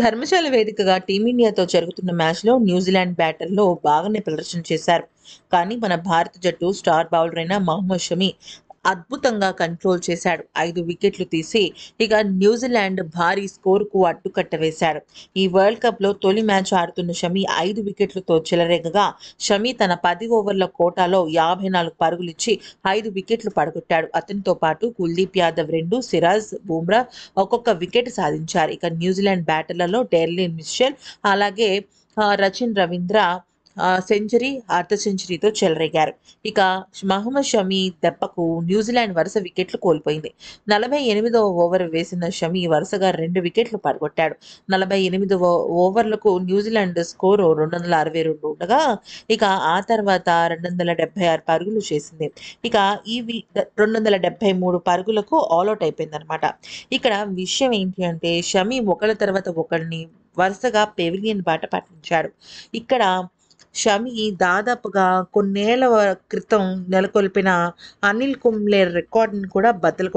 ధర్మశాల వేదికగా టీమిండియాతో జరుగుతున్న మ్యాచ్లో న్యూజిలాండ్ బ్యాటర్లో బాగానే ప్రదర్శన చేశారు కానీ మన భారత జట్టు స్టార్ బౌలర్ అయిన మహమ్మద్ షమి అద్భుతంగా కంట్రోల్ చేశాడు ఐదు వికెట్లు తీసి ఇక న్యూజిలాండ్ భారీ స్కోరుకు అడ్డుకట్ట వేశాడు ఈ వరల్డ్ కప్లో తొలి మ్యాచ్ ఆడుతున్న షమి ఐదు వికెట్లతో చెలరేగగా షమి తన పది ఓవర్ల కోటాలో యాభై నాలుగు పరుగులిచ్చి ఐదు వికెట్లు పడగొట్టాడు అతనితో పాటు కుల్దీప్ యాదవ్ రెండు సిరాజ్ బుమ్రా ఒక్కొక్క వికెట్ సాధించారు ఇక న్యూజిలాండ్ బ్యాటర్లలో టెర్లిన్ మిషెల్ అలాగే రచిన్ రవీంద్ర సెంచరీ అర్ధ సెంచరీతో చెలరేగారు ఇక మహమ్మద్ షమీ దెబ్బకు న్యూజిలాండ్ వరుస వికెట్లు కోల్పోయింది నలభై ఎనిమిదవ ఓవర్ వేసిన షమీ వరుసగా రెండు వికెట్లు పడగొట్టాడు నలభై ఎనిమిదవ ఓవర్లకు న్యూజిలాండ్ స్కోరు రెండు వందల అరవై రెండు ఉండగా ఇక ఆ తర్వాత రెండు వందల డెబ్బై ఆరు పరుగులు చేసింది ఇక ఈ రెండు వందల డెబ్బై మూడు పరుగులకు ఆల్అౌట్ అనమాట ఇక్కడ విషయం ఏంటి అంటే షమీ ఒకళ్ళ తర్వాత ఒకరిని వరుసగా పెవిలియన్ బాట పట్టించాడు ఇక్కడ షమి దాదాపుగా కొన్నేళ్ల క్రితం నెలకొల్పిన అనిల్ కుంబ్లే రికార్డును కూడా బద్దలు